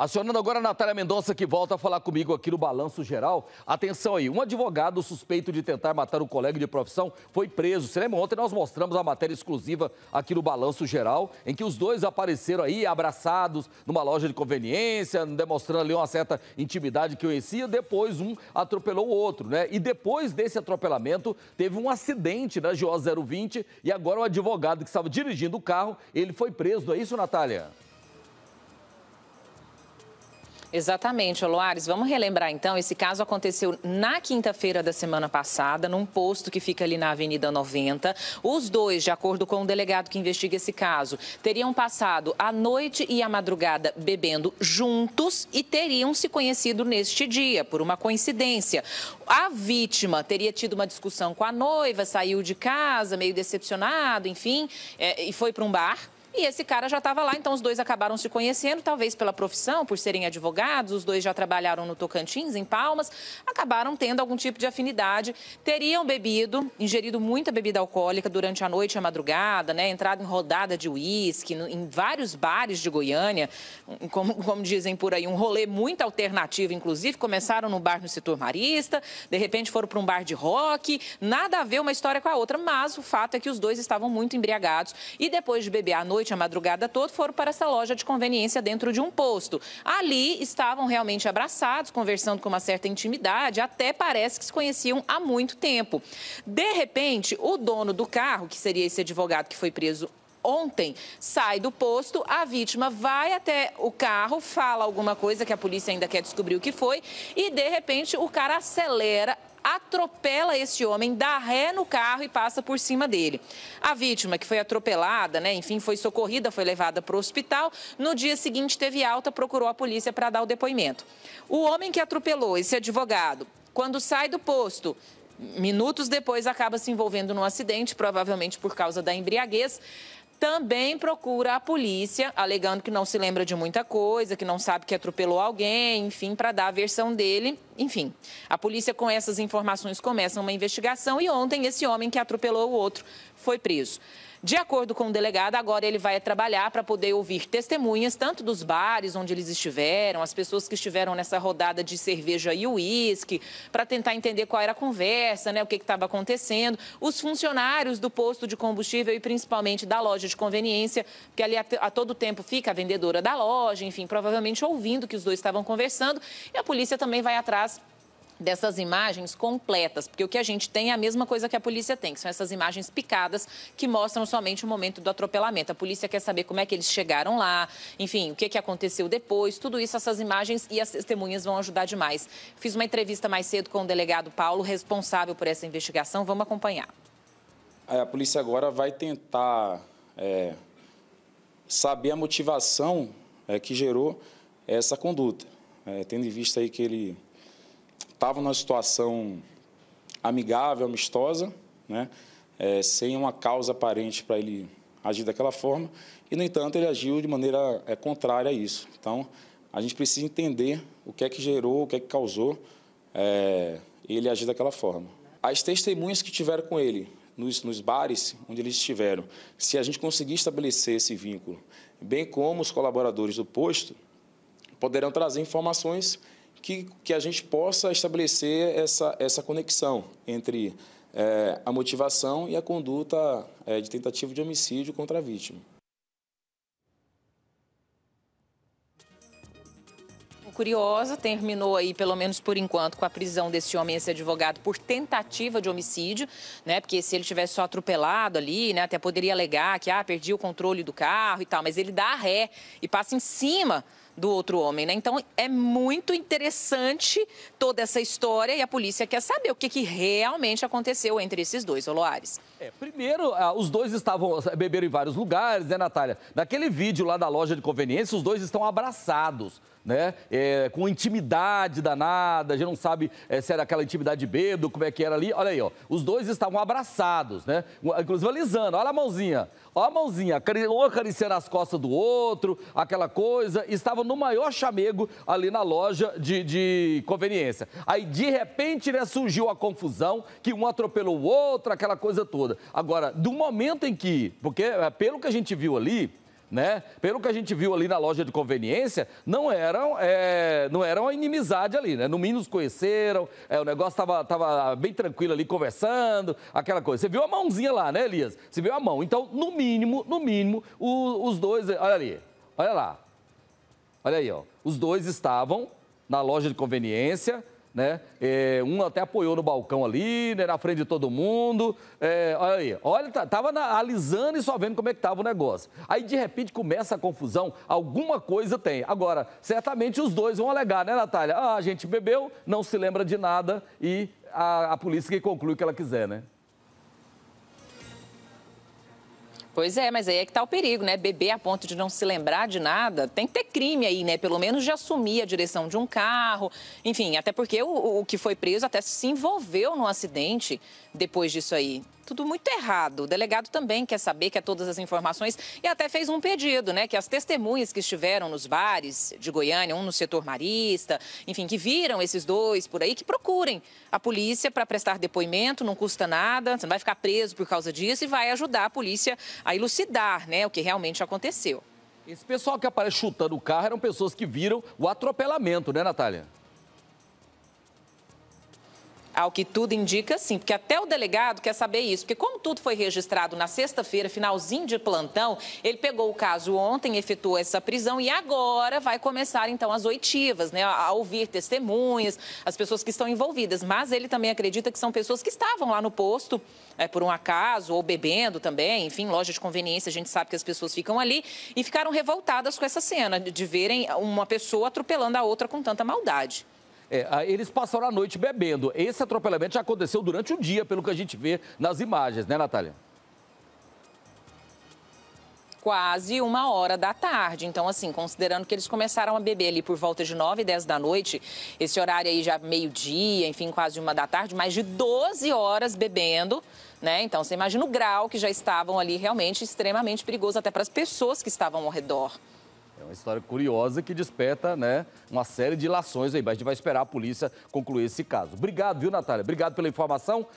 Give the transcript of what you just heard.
Acionando agora a Natália Mendonça, que volta a falar comigo aqui no Balanço Geral. Atenção aí, um advogado suspeito de tentar matar um colega de profissão foi preso. Você lembra? Ontem nós mostramos a matéria exclusiva aqui no Balanço Geral, em que os dois apareceram aí abraçados numa loja de conveniência, demonstrando ali uma certa intimidade que conhecia. Depois um atropelou o outro, né? E depois desse atropelamento, teve um acidente na GO 020 e agora o advogado que estava dirigindo o carro, ele foi preso. Não é isso, Natália? Exatamente, Oloares. Vamos relembrar então, esse caso aconteceu na quinta-feira da semana passada, num posto que fica ali na Avenida 90. Os dois, de acordo com o delegado que investiga esse caso, teriam passado a noite e a madrugada bebendo juntos e teriam se conhecido neste dia, por uma coincidência. A vítima teria tido uma discussão com a noiva, saiu de casa meio decepcionado, enfim, é, e foi para um bar e esse cara já estava lá, então os dois acabaram se conhecendo, talvez pela profissão, por serem advogados, os dois já trabalharam no Tocantins, em Palmas, acabaram tendo algum tipo de afinidade, teriam bebido, ingerido muita bebida alcoólica durante a noite e a madrugada, né? Entrado em rodada de uísque, em vários bares de Goiânia, como, como dizem por aí, um rolê muito alternativo, inclusive, começaram num bar no setor marista, de repente foram para um bar de rock, nada a ver uma história com a outra, mas o fato é que os dois estavam muito embriagados e depois de beber à noite, noite, a madrugada toda, foram para essa loja de conveniência dentro de um posto. Ali estavam realmente abraçados, conversando com uma certa intimidade, até parece que se conheciam há muito tempo. De repente, o dono do carro, que seria esse advogado que foi preso ontem, sai do posto, a vítima vai até o carro, fala alguma coisa que a polícia ainda quer descobrir o que foi, e de repente o cara acelera atropela este homem, dá ré no carro e passa por cima dele. A vítima, que foi atropelada, né, enfim, foi socorrida, foi levada para o hospital. No dia seguinte, teve alta, procurou a polícia para dar o depoimento. O homem que atropelou esse advogado, quando sai do posto, minutos depois acaba se envolvendo num acidente, provavelmente por causa da embriaguez também procura a polícia, alegando que não se lembra de muita coisa, que não sabe que atropelou alguém, enfim, para dar a versão dele. Enfim, a polícia, com essas informações, começa uma investigação e ontem esse homem que atropelou o outro foi preso. De acordo com o delegado, agora ele vai trabalhar para poder ouvir testemunhas, tanto dos bares onde eles estiveram, as pessoas que estiveram nessa rodada de cerveja e uísque, para tentar entender qual era a conversa, né, o que estava acontecendo, os funcionários do posto de combustível e principalmente da loja de conveniência, que ali a, a todo tempo fica a vendedora da loja, enfim, provavelmente ouvindo que os dois estavam conversando, e a polícia também vai atrás dessas imagens completas, porque o que a gente tem é a mesma coisa que a polícia tem, que são essas imagens picadas que mostram somente o momento do atropelamento. A polícia quer saber como é que eles chegaram lá, enfim, o que, que aconteceu depois, tudo isso, essas imagens e as testemunhas vão ajudar demais. Fiz uma entrevista mais cedo com o delegado Paulo, responsável por essa investigação, vamos acompanhar. A polícia agora vai tentar é, saber a motivação é, que gerou essa conduta, é, tendo em vista aí que ele estava numa situação amigável, amistosa, né? É, sem uma causa aparente para ele agir daquela forma, e, no entanto, ele agiu de maneira é, contrária a isso. Então, a gente precisa entender o que é que gerou, o que é que causou é, ele agir daquela forma. As testemunhas que tiveram com ele, nos, nos bares onde eles estiveram, se a gente conseguir estabelecer esse vínculo, bem como os colaboradores do posto, poderão trazer informações que, que a gente possa estabelecer essa, essa conexão entre é, a motivação e a conduta é, de tentativa de homicídio contra a vítima. curiosa, terminou aí, pelo menos por enquanto, com a prisão desse homem, esse advogado, por tentativa de homicídio, né? Porque se ele tivesse só atropelado ali, né? Até poderia alegar que, ah, perdi o controle do carro e tal, mas ele dá ré e passa em cima do outro homem, né? Então é muito interessante toda essa história e a polícia quer saber o que, que realmente aconteceu entre esses dois, Oloares. É, primeiro, ah, os dois estavam eh, beberam em vários lugares, né, Natália? Naquele vídeo lá da loja de conveniência, os dois estão abraçados. Né? É, com intimidade danada, a gente não sabe é, se era aquela intimidade de bêbado, como é que era ali. Olha aí, ó. Os dois estavam abraçados, né? Inclusive alisando, olha a mãozinha, olha a mãozinha, um acariciando as costas do outro, aquela coisa. Estavam no maior chamego ali na loja de, de conveniência. Aí, de repente, né, surgiu a confusão, que um atropelou o outro, aquela coisa toda. Agora, do momento em que, porque é, pelo que a gente viu ali, né? Pelo que a gente viu ali na loja de conveniência, não eram, é, não eram a inimizade ali, né? No mínimo conheceram, é, o negócio estava tava bem tranquilo ali, conversando, aquela coisa. Você viu a mãozinha lá, né, Elias? Você viu a mão. Então, no mínimo, no mínimo, o, os dois. Olha ali, olha lá. Olha aí, ó. Os dois estavam na loja de conveniência, né? É, um até apoiou no balcão ali, né? na frente de todo mundo. É, olha aí, olha, tá, tava na, alisando e só vendo como é que tava o negócio. Aí de repente começa a confusão, alguma coisa tem. Agora, certamente os dois vão alegar, né, Natália? Ah, a gente bebeu, não se lembra de nada e a, a polícia que conclui o que ela quiser, né? Pois é, mas aí é que está o perigo, né? Beber a ponto de não se lembrar de nada, tem que ter crime aí, né? Pelo menos de assumir a direção de um carro. Enfim, até porque o, o que foi preso até se envolveu num acidente depois disso aí tudo muito errado. O delegado também quer saber, quer todas as informações e até fez um pedido, né? Que as testemunhas que estiveram nos bares de Goiânia, um no setor marista, enfim, que viram esses dois por aí, que procurem a polícia para prestar depoimento, não custa nada, você não vai ficar preso por causa disso e vai ajudar a polícia a elucidar, né, o que realmente aconteceu. Esse pessoal que aparece chutando o carro eram pessoas que viram o atropelamento, né, Natália? Ao que tudo indica, sim, porque até o delegado quer saber isso, porque como tudo foi registrado na sexta-feira, finalzinho de plantão, ele pegou o caso ontem, efetuou essa prisão e agora vai começar então as oitivas, né, a ouvir testemunhas, as pessoas que estão envolvidas, mas ele também acredita que são pessoas que estavam lá no posto é, por um acaso ou bebendo também, enfim, loja de conveniência, a gente sabe que as pessoas ficam ali e ficaram revoltadas com essa cena de verem uma pessoa atropelando a outra com tanta maldade. É, ah, eles passaram a noite bebendo. Esse atropelamento já aconteceu durante o dia, pelo que a gente vê nas imagens, né, Natália? quase uma hora da tarde. Então, assim, considerando que eles começaram a beber ali por volta de 9, 10 da noite, esse horário aí já meio-dia, enfim, quase uma da tarde, mais de 12 horas bebendo. Né? Então, você imagina o grau que já estavam ali realmente extremamente perigoso, até para as pessoas que estavam ao redor uma história curiosa que desperta, né, uma série de lações aí, mas a gente vai esperar a polícia concluir esse caso. Obrigado, viu, Natália? Obrigado pela informação.